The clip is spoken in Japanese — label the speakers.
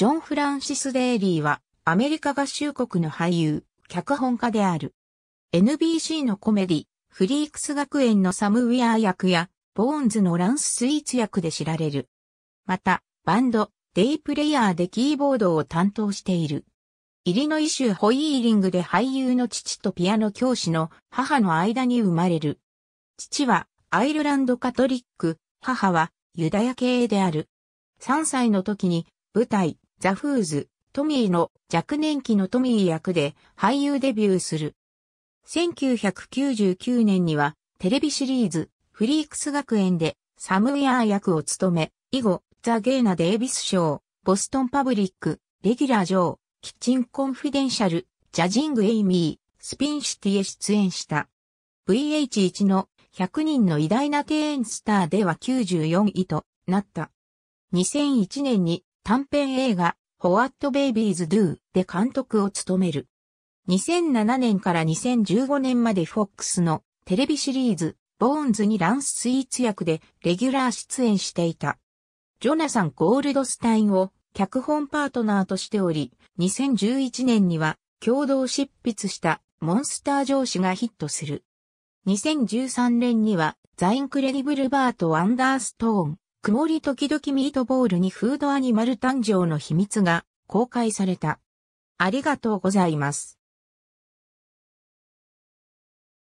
Speaker 1: ジョン・フランシス・デイリーは、アメリカ合衆国の俳優、脚本家である。NBC のコメディ、フリークス学園のサム・ウィアー役や、ボーンズのランス・スイーツ役で知られる。また、バンド、デイプレイヤーでキーボードを担当している。イリノイ州ホイーリングで俳優の父とピアノ教師の母の間に生まれる。父はアイルランドカトリック、母はユダヤ系である。3歳の時に舞台、ザ・フーズ、トミーの若年期のトミー役で俳優デビューする。1999年にはテレビシリーズフリークス学園でサムウェア役を務め、以後、ザ・ゲーナ・デービス賞、ボストン・パブリック、レギュラー上、キッチン・コンフィデンシャル、ジャジング・エイミー、スピンシティへ出演した。VH1 の100人の偉大な庭園スターでは94位となった。2001年に短編映画ホワット・ベイビーズ・ドゥーで監督を務める。2007年から2015年までフォックスのテレビシリーズボーンズにランス・スイーツ役でレギュラー出演していた。ジョナサン・ゴールドスタインを脚本パートナーとしており、2011年には共同執筆したモンスター上司がヒットする。2013年にはザインクレディブルバート・アンダーストーン、曇り時々ミートボールにフードアニマル誕生の秘密が公開された。ありがとうございます。